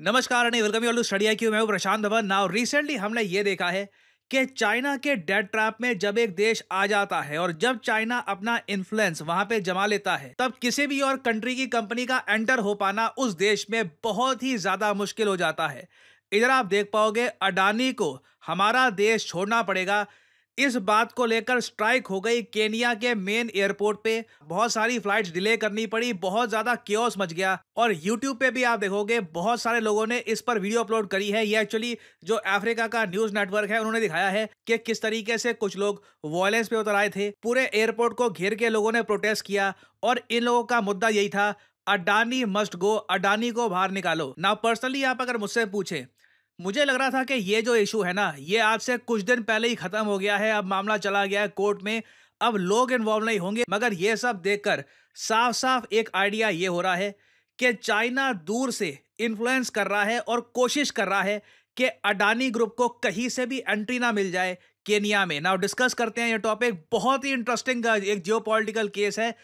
नमस्कार and welcome you all to study I मैं Prashant Dhawan now recently हमने ये देखा है कि चाइना के डेड ट्रैप में जब एक देश आ जाता है और जब चाइना अपना इन्फ्लुएंस वहां पे जमा लेता है तब किसी भी और कंट्री की कंपनी का एंटर हो पाना उस देश में बहुत ही ज्यादा मुश्किल हो जाता है इधर आप देख पाओगे अडानी को हमारा देश छोड़ना पड़ेगा इस बात को लेकर स्ट्राइक हो गई केनिया के मेन एयरपोर्ट पे बहुत सारी फ्लाइट्स डिले करनी पड़ी बहुत ज्यादा क्योस मच गया और यूट्यूब पे भी आप देखोगे बहुत सारे लोगों ने इस पर वीडियो अपलोड करी है ये एक्चुअली जो अफ्रीका का न्यूज नेटवर्क है उन्होंने दिखाया है कि किस तरीके से कुछ लोग वॉयलेंस पे उतर आए थे पूरे एयरपोर्ट को घेर के लोगों ने प्रोटेस्ट किया और इन लोगों का मुद्दा यही था अडानी मस्ट गो अडानी को बाहर निकालो ना पर्सनली आप अगर मुझसे पूछें मुझे लग रहा था कि ये जो इशू है ना ये आज से कुछ दिन पहले ही खत्म हो गया है अब मामला चला गया है कोर्ट में अब लोग इन्वॉल्व नहीं होंगे मगर ये सब देखकर साफ साफ एक आइडिया ये हो रहा है कि चाइना दूर से इन्फ्लुएंस कर रहा है और कोशिश कर रहा है कि अडानी ग्रुप को कहीं से भी एंट्री ना मिल जाए केनिया में नाउ डिस्कस करते हैं ये टॉपिक बहुत ही इंटरेस्टिंग एक जियो केस है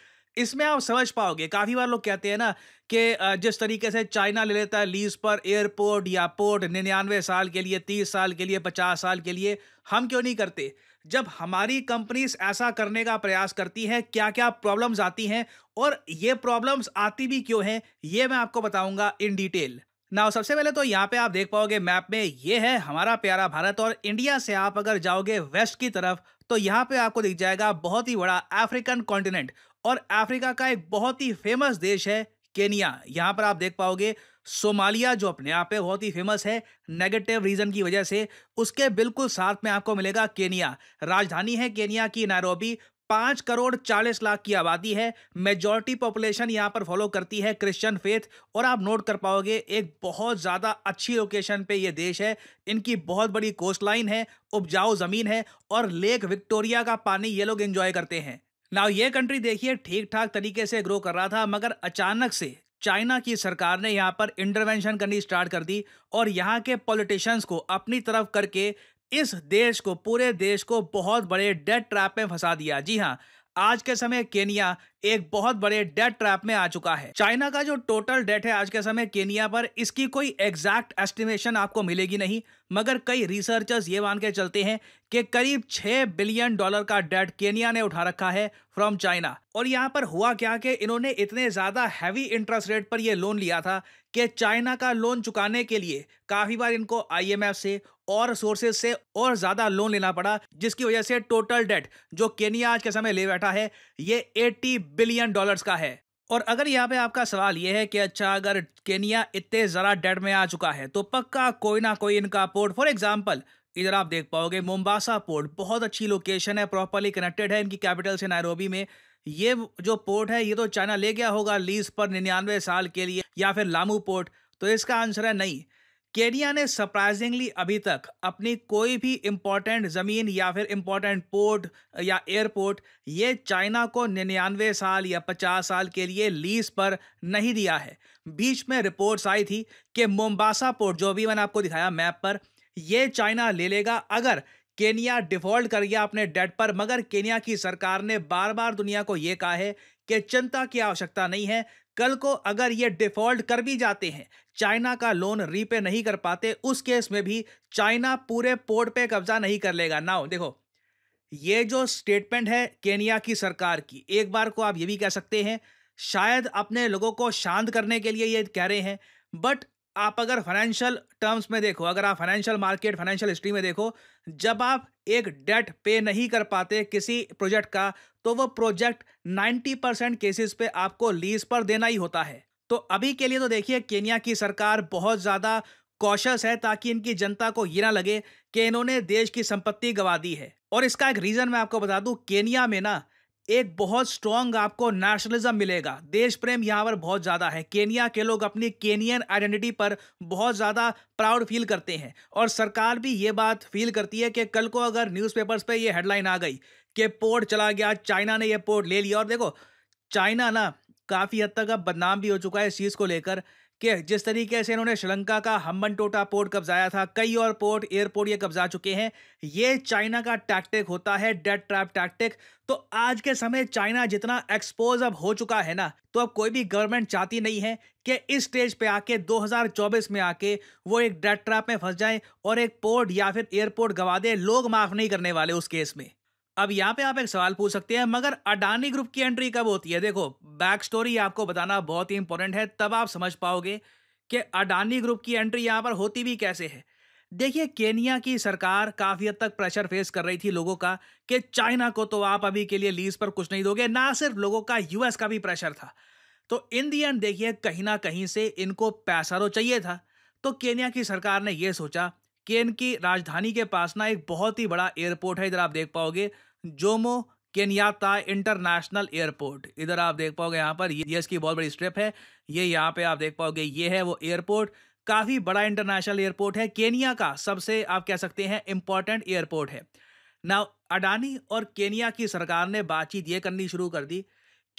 इसमें आप समझ पाओगे काफ़ी बार लोग कहते हैं ना कि जिस तरीके से चाइना ले लेता है लीज पर एयरपोर्ट या पोर्ट निन्यानवे साल के लिए तीस साल के लिए पचास साल के लिए हम क्यों नहीं करते जब हमारी कंपनीज ऐसा करने का प्रयास करती हैं क्या क्या प्रॉब्लम्स आती हैं और ये प्रॉब्लम्स आती भी क्यों हैं ये मैं आपको बताऊंगा इन डिटेल ना सबसे पहले तो यहाँ पे आप देख पाओगे मैप में ये है हमारा प्यारा भारत और इंडिया से आप अगर जाओगे वेस्ट की तरफ तो यहाँ पे आपको दिख जाएगा बहुत ही बड़ा अफ्रीकन कॉन्टिनेंट और अफ्रीका का एक बहुत ही फेमस देश है केनिया यहाँ पर आप देख पाओगे सोमालिया जो अपने आप पे बहुत ही फेमस है नेगेटिव रीजन की वजह से उसके बिल्कुल साथ में आपको मिलेगा केनिया राजधानी है केनिया की नारोबी पाँच करोड़ चालीस लाख की आबादी है मेजॉरिटी पॉपुलेशन यहाँ पर फॉलो करती है क्रिश्चियन फेथ और आप नोट कर पाओगे एक बहुत ज़्यादा अच्छी लोकेशन पे ये देश है इनकी बहुत बड़ी कोस्ट लाइन है उपजाऊ ज़मीन है और लेक विक्टोरिया का पानी ये लोग इन्जॉय करते हैं ना ये कंट्री देखिए ठीक ठाक तरीके से ग्रो कर रहा था मगर अचानक से चाइना की सरकार ने यहाँ पर इंटरवेंशन करनी स्टार्ट कर दी और यहाँ के पॉलिटिशियंस को अपनी तरफ करके इस देश को पूरे देश को बहुत बड़े डेट ट्रैप में फंसा दिया जी हाँ आज के समय केनिया एक बहुत बड़े डेट ट्रैप में आ चुका है चाइना का जो टोटल डेट है आज के समय केनिया पर इसकी कोई एग्जैक्ट एस्टिमेशन आपको मिलेगी नहीं मगर कई रिसर्चर्स ये मान के चलते हैं कि करीब 6 बिलियन डॉलर का डेट केनिया ने उठा रखा है फ्रॉम चाइना और यहाँ पर हुआ क्या कि इन्होंने इतने ज्यादा हैवी इंटरेस्ट रेट पर यह लोन लिया था कि चाइना का लोन चुकाने के लिए काफी बार इनको आईएमएफ से और सोर्सेज से और ज्यादा लोन लेना पड़ा जिसकी वजह से टोटल डेट जो केनिया आज के समय ले बैठा है ये 80 बिलियन डॉलर्स का है और अगर यहाँ पे आपका सवाल यह है कि अच्छा अगर केनिया इतने ज़रा डेड में आ चुका है तो पक्का कोई ना कोई इनका पोर्ट फॉर एग्जाम्पल इधर आप देख पाओगे मुम्बासा पोर्ट बहुत अच्छी लोकेशन है प्रॉपरली कनेक्टेड है इनकी कैपिटल से नायरोबी में ये जो पोर्ट है ये तो चाइना ले गया होगा लीज पर निन्यानवे साल के लिए या फिर लामू पोर्ट तो इसका आंसर है नहीं केनिया ने सरप्राइजिंगली अभी तक अपनी कोई भी इम्पोर्टेंट ज़मीन या फिर इम्पोर्टेंट पोर्ट या एयरपोर्ट ये चाइना को निन्यानवे साल या पचास साल के लिए लीज पर नहीं दिया है बीच में रिपोर्ट्स आई थी कि मोम्बासा पोर्ट जो भी मैंने आपको दिखाया मैप पर ये चाइना ले लेगा अगर केनिया डिफॉल्ट कर गया अपने डेट पर मगर केनिया की सरकार ने बार बार दुनिया को ये कहा है कि चिंता की आवश्यकता नहीं है कल को अगर ये डिफॉल्ट कर भी जाते हैं चाइना का लोन रीपे नहीं कर पाते उस केस में भी चाइना पूरे पोर्ट पे कब्जा नहीं कर लेगा ना देखो ये जो स्टेटमेंट है केनिया की सरकार की एक बार को आप ये भी कह सकते हैं शायद अपने लोगों को शांत करने के लिए ये कह रहे हैं बट आप अगर फाइनेंशियल टर्म्स में देखो अगर आप फाइनेंशियल मार्केट फाइनेंशियल हिस्ट्री में देखो जब आप एक डेट पे नहीं कर पाते किसी प्रोजेक्ट का तो वो प्रोजेक्ट 90 परसेंट केसेस पे आपको लीज पर देना ही होता है तो अभी के लिए तो देखिए केनिया की सरकार बहुत ज़्यादा कॉशस है ताकि इनकी जनता को ये ना लगे कि इन्होंने देश की संपत्ति गंवा दी है और इसका एक रीज़न मैं आपको बता दूँ केनिया में ना एक बहुत स्ट्रॉन्ग आपको नेशनलिज्म मिलेगा देश प्रेम यहाँ पर बहुत ज़्यादा है केनिया के लोग अपनी केनियन आइडेंटिटी पर बहुत ज़्यादा प्राउड फील करते हैं और सरकार भी ये बात फील करती है कि कल को अगर न्यूज़पेपर्स पे ये हेडलाइन आ गई कि पोर्ट चला गया चाइना ने यह पोर्ट ले लिया और देखो चाइना ना काफ़ी हद तक अब बदनाम भी हो चुका है इस चीज़ को लेकर कि जिस तरीके से इन्होंने श्रीलंका का हम्बन टोटा पोर्ट कब्जाया था कई और पोर्ट एयरपोर्ट ये कब्जा चुके हैं ये चाइना का टैक्टिक होता है डेड ट्रैप टैक्टिक तो आज के समय चाइना जितना एक्सपोज अब हो चुका है ना तो अब कोई भी गवर्नमेंट चाहती नहीं है कि इस स्टेज पे आके 2024 में आके वो एक डेड ट्रैप में फंस जाए और एक पोर्ट या फिर एयरपोर्ट गवा दे लोग माफ नहीं करने वाले उस केस में अब यहाँ पे आप एक सवाल पूछ सकते हैं मगर अडानी ग्रुप की एंट्री कब होती है देखो बैक स्टोरी आपको बताना बहुत ही इंपॉर्टेंट है तब आप समझ पाओगे कि अडानी ग्रुप की एंट्री यहाँ पर होती भी कैसे है देखिए केनिया की सरकार काफ़ी हद तक प्रेशर फेस कर रही थी लोगों का कि चाइना को तो आप अभी के लिए लीज पर कुछ नहीं दोगे ना सिर्फ लोगों का यूएस का भी प्रेशर था तो इन दी एंड देखिए कहीं ना कहीं से इनको पैसा तो चाहिए था तो केनिया की सरकार ने यह सोचा केन की राजधानी के पास ना एक बहुत ही बड़ा एयरपोर्ट है इधर आप देख पाओगे जोमो केनियाता इंटरनेशनल एयरपोर्ट इधर आप देख पाओगे यहाँ पर ये इसकी बहुत बड़ी स्ट्रिप है ये यहाँ पे आप देख पाओगे ये है वो एयरपोर्ट काफ़ी बड़ा इंटरनेशनल एयरपोर्ट है केनिया का सबसे आप कह सकते हैं इंपॉर्टेंट एयरपोर्ट है ना अडानी और केनिया की सरकार ने बातचीत ये करनी शुरू कर दी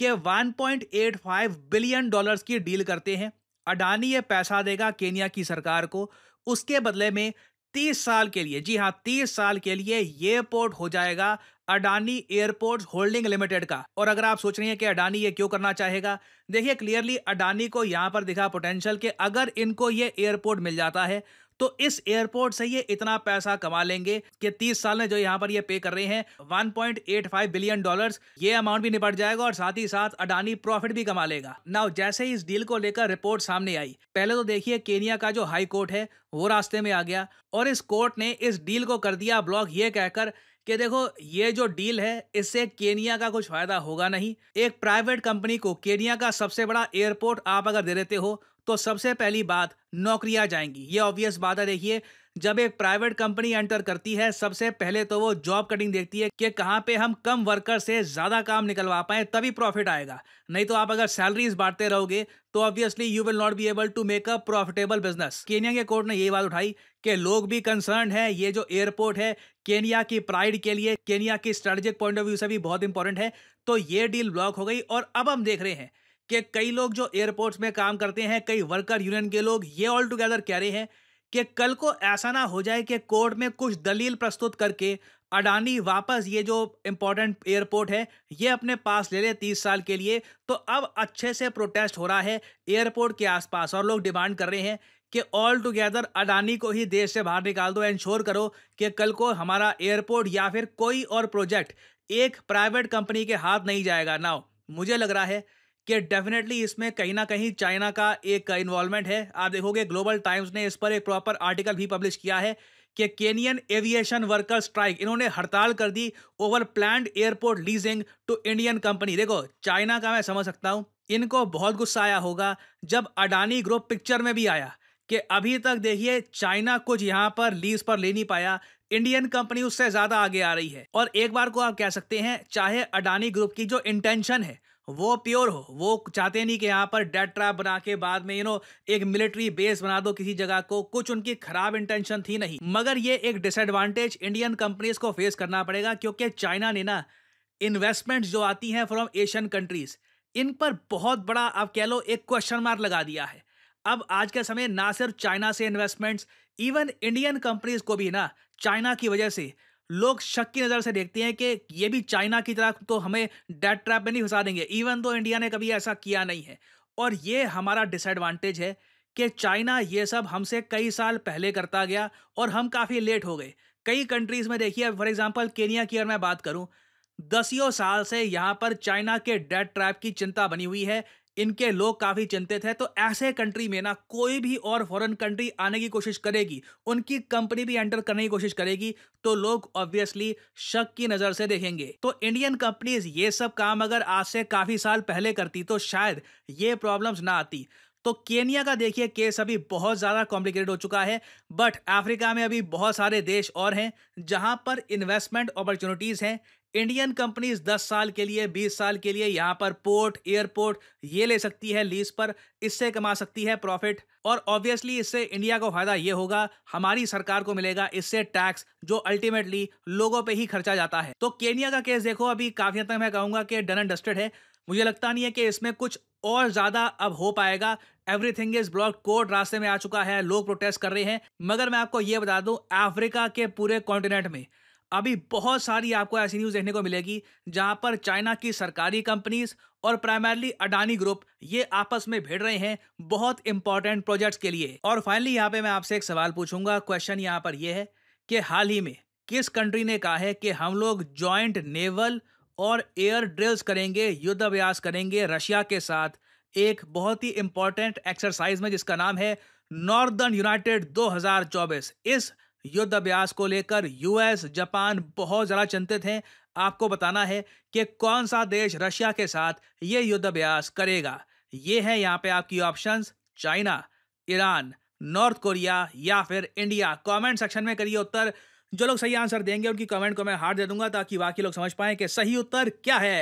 कि 1.85 बिलियन डॉलर्स की डील करते हैं अडानी ये पैसा देगा केनिया की सरकार को उसके बदले में तीस साल के लिए जी हाँ तीस साल के लिए ये पोर्ट हो जाएगा अडानी एयरपोर्ट होल्डिंग लिमिटेड का और अगर आप सोच रहे हैं कि अडानी ये क्यों करना चाहेगा देखिए क्लियरली अडानी को यहां पर दिखा पोटेंशियल कि अगर इनको ये एयरपोर्ट मिल जाता है तो इस एयरपोर्ट से ये इतना पैसा कमा लेंगे कि 30 साल में जो यहाँ पर ये पे कर रहे हैं 1.85 बिलियन डॉलर्स ये अमाउंट भी निपट जाएगा और साथ ही साथ अडानी प्रॉफिट भी कमा लेगा नाउ जैसे ही इस डील को लेकर रिपोर्ट सामने आई पहले तो देखिए केनिया का जो हाई कोर्ट है वो रास्ते में आ गया और इस कोर्ट ने इस डील को कर दिया ब्लॉक ये कहकर कि देखो ये जो डील है इससे केनिया का कुछ फायदा होगा नहीं एक प्राइवेट कंपनी को केनिया का सबसे बड़ा एयरपोर्ट आप अगर दे देते हो तो सबसे पहली बात नौकरियां जाएंगी ये ऑब्वियस बात है देखिए जब एक प्राइवेट कंपनी एंटर करती है सबसे पहले तो वो जॉब कटिंग देखती है कि कहाँ पे हम कम वर्कर से ज़्यादा काम निकलवा पाएँ तभी प्रॉफिट आएगा नहीं तो आप अगर सैलरीज बांटते रहोगे तो obviously you will not be able to make a profitable business Kenya के कोर्ट ने ये बात उठाई कि लोग भी कंसर्न है ये जो एयरपोर्ट है केनिया की प्राइड के लिए केनिया की स्ट्रेटेजिक पॉइंट ऑफ व्यू से भी बहुत इंपॉर्टेंट है तो ये डील ब्लॉक हो गई और अब हम देख रहे हैं कि कई लोग जो एयरपोर्ट्स में काम करते हैं कई वर्कर यूनियन के लोग ये ऑल टुगेदर कह रहे हैं कि कल को ऐसा ना हो जाए कि कोर्ट में कुछ दलील प्रस्तुत करके अडानी वापस ये जो इम्पोर्टेंट एयरपोर्ट है ये अपने पास ले ले तीस साल के लिए तो अब अच्छे से प्रोटेस्ट हो रहा है एयरपोर्ट के आसपास और लोग डिमांड कर रहे हैं कि ऑल टुगेदर अडानी को ही देश से बाहर निकाल दो इंश्योर करो कि कल को हमारा एयरपोर्ट या फिर कोई और प्रोजेक्ट एक प्राइवेट कंपनी के हाथ नहीं जाएगा ना मुझे लग रहा है कि डेफिनेटली इसमें कहीं ना कहीं चाइना का एक इन्वॉल्वमेंट है आप देखोगे ग्लोबल टाइम्स ने इस पर एक प्रॉपर आर्टिकल भी पब्लिश किया है कि केनियन एविएशन वर्कर स्ट्राइक इन्होंने हड़ताल कर दी over plan airport leasing to तो इंडियन कंपनी देखो चाइना का मैं समझ सकता हूँ इनको बहुत गुस्सा आया होगा जब अडानी ग्रुप पिक्चर में भी आया कि अभी तक देखिए चाइना कुछ यहाँ पर लीज पर ले नहीं पाया इंडियन कंपनी उससे ज़्यादा आगे आ रही है और एक बार को आप कह सकते हैं चाहे अडानी ग्रुप की जो इंटेंशन है वो प्योर हो वो चाहते नहीं कि यहाँ पर डेट ट्रैप बना के बाद में यू नो एक मिलिट्री बेस बना दो किसी जगह को कुछ उनकी खराब इंटेंशन थी नहीं मगर ये एक डिसएडवांटेज इंडियन कंपनीज को फेस करना पड़ेगा क्योंकि चाइना ने ना इन्वेस्टमेंट जो आती हैं फ्रॉम एशियन कंट्रीज इन पर बहुत बड़ा आप कह लो एक क्वेश्चन मार्क लगा दिया है अब आज के समय ना सिर्फ चाइना से इन्वेस्टमेंट्स इवन इंडियन कंपनीज को भी ना चाइना की वजह से लोग शक की नज़र से देखते हैं कि ये भी चाइना की तरह तो हमें डेट ट्रैप में नहीं फंसा देंगे इवन तो इंडिया ने कभी ऐसा किया नहीं है और ये हमारा डिसएडवांटेज है कि चाइना ये सब हमसे कई साल पहले करता गया और हम काफ़ी लेट हो गए कई कंट्रीज़ में देखिए फॉर एग्जांपल केनिया की अगर मैं बात करूं दसियों साल से यहाँ पर चाइना के डेट ट्रैप की चिंता बनी हुई है इनके लोग काफ़ी चिंतित हैं तो ऐसे कंट्री में ना कोई भी और फॉरेन कंट्री आने की कोशिश करेगी उनकी कंपनी भी एंटर करने की कोशिश करेगी तो लोग ऑब्वियसली शक की नज़र से देखेंगे तो इंडियन कंपनीज ये सब काम अगर आज से काफ़ी साल पहले करती तो शायद ये प्रॉब्लम्स ना आती तो केनिया का देखिए केस अभी बहुत ज़्यादा कॉम्प्लिकेटेड हो चुका है बट अफ्रीका में अभी बहुत सारे देश और हैं जहां पर इन्वेस्टमेंट अपॉर्चुनिटीज़ हैं इंडियन कंपनीज 10 साल के लिए 20 साल के लिए यहाँ पर पोर्ट एयरपोर्ट ये ले सकती है लीज पर इससे कमा सकती है प्रॉफिट और ऑब्वियसली इससे इंडिया को फायदा ये होगा हमारी सरकार को मिलेगा इससे टैक्स जो अल्टीमेटली लोगों पे ही खर्चा जाता है तो केनिया का केस देखो अभी काफी हद तक मैं कहूँगा कि डन एंड डस्टेड है मुझे लगता नहीं है कि इसमें कुछ और ज्यादा अब हो पाएगा एवरीथिंग इज ब्लॉक कोर्ट रास्ते में आ चुका है लोग प्रोटेस्ट कर रहे हैं मगर मैं आपको ये बता दूं अफ्रीका के पूरे कॉन्टिनेंट में अभी बहुत सारी आपको ऐसी न्यूज़ देखने को मिलेगी जहां पर चाइना की सरकारी कंपनीज और प्राइमरली अडानी ग्रुप ये आपस में भिड़ रहे हैं बहुत इंपॉर्टेंट प्रोजेक्ट्स के लिए और फाइनली यहाँ पे मैं आपसे एक सवाल पूछूंगा क्वेश्चन यहाँ पर यह है कि हाल ही में किस कंट्री ने कहा है कि हम लोग ज्वाइंट नेवल और एयर ड्रिल्स करेंगे युद्धाभ्यास करेंगे रशिया के साथ एक बहुत ही इंपॉर्टेंट एक्सरसाइज में जिसका नाम है नॉर्दर्न यूनाइटेड 2024 इस युद्ध अभ्यास को लेकर यूएस जापान बहुत ज़्यादा चिंतित हैं आपको बताना है कि कौन सा देश रशिया के साथ ये युद्ध अभ्यास करेगा ये है यहाँ पे आपकी options China Iran North Korea या फिर इंडिया कमेंट सेक्शन में करिए उत्तर जो लोग सही आंसर देंगे उनकी कमेंट को मैं हार्ड दे दूंगा ताकि बाकी लोग समझ पाए कि सही उत्तर क्या है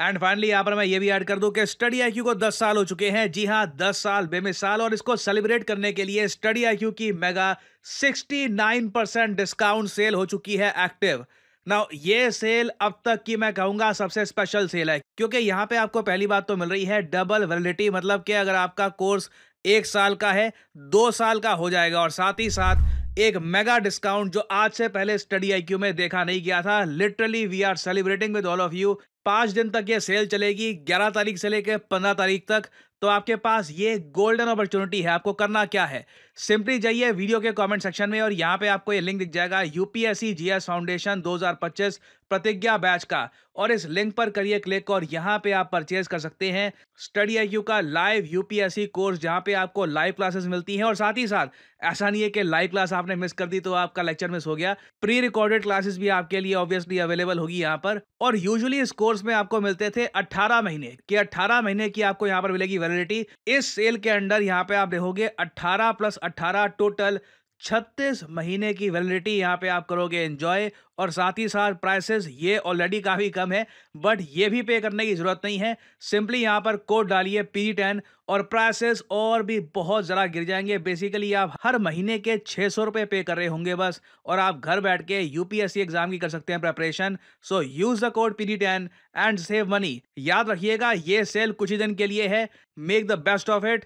एंड फाइनली यहाँ पर मैं ये भी ऐड कर दूं कि स्टडी आई को 10 साल हो चुके हैं जी हाँ 10 साल बेमिसाल और इसको सेलिब्रेट करने के लिए स्टडी आई की मेगा 69 परसेंट डिस्काउंट सेल हो चुकी है एक्टिव ना ये सेल अब तक की मैं कहूंगा सबसे स्पेशल सेल है क्योंकि यहाँ पे आपको पहली बात तो मिल रही है डबल वेलिडिटी मतलब कि अगर आपका कोर्स एक साल का है दो साल का हो जाएगा और साथ ही साथ एक मेगा डिस्काउंट जो आज से पहले स्टडी आईक्यू में देखा नहीं गया था literally we are celebrating with all of you पांच दिन तक ये सेल चलेगी ग्यारह तारीख से लेकर पंद्रह तारीख तक तो आपके पास ये गोल्डन अपॉर्चुनिटी है आपको करना क्या है सिंपली जाइए वीडियो के कमेंट सेक्शन में और यहाँ पे आपको ये लिंक दिख जाएगा यूपीएससी जीएस फाउंडेशन 2025 प्रतिज्ञा बैच का और इस लिंक पर करिए क्लिक और यहाँ पे आप परचेज कर सकते हैं स्टडी आई का लाइव यूपीएससी कोर्स जहाँ पे आपको लाइव क्लासेस मिलती हैं और साथ ही साथ ऐसा नहीं है कि लाइव क्लास आपने मिस कर दी तो आपका लेक्चर मिस हो गया प्री रिकॉर्डेड क्लासेस भी आपके लिए ऑब्वियसली अवेलेबल होगी यहाँ पर और यूजली इस कोर्स में आपको मिलते थे अट्ठारह महीने के अट्ठारह महीने की आपको यहाँ पर मिलेगी वेलिडिटी इस सेल के अंडर यहाँ पे आप देखोगे अट्ठारह प्लस 18 टोटल छत्तीस महीने की वैलिडिटी यहाँ पे आप करोगे एंजॉय और साथ ही साथ प्राइसेस ये ऑलरेडी काफ़ी कम है बट ये भी पे करने की ज़रूरत नहीं है सिंपली यहाँ पर कोड डालिए पी टेन और प्राइसेस और भी बहुत ज़रा गिर जाएंगे बेसिकली आप हर महीने के छः सौ रुपये पे कर रहे होंगे बस और आप घर बैठ के यूपीएससी एग्जाम की कर सकते हैं preparation so use the code P ten and save money याद रखिएगा ये सेल कुछ ही दिन के लिए है make the best of it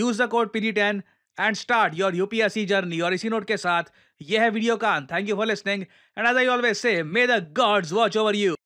use the code P ten and start your UPSC journey और इसी नोट के साथ यह है वीडियो का thank you for listening and as I always say may the gods watch over you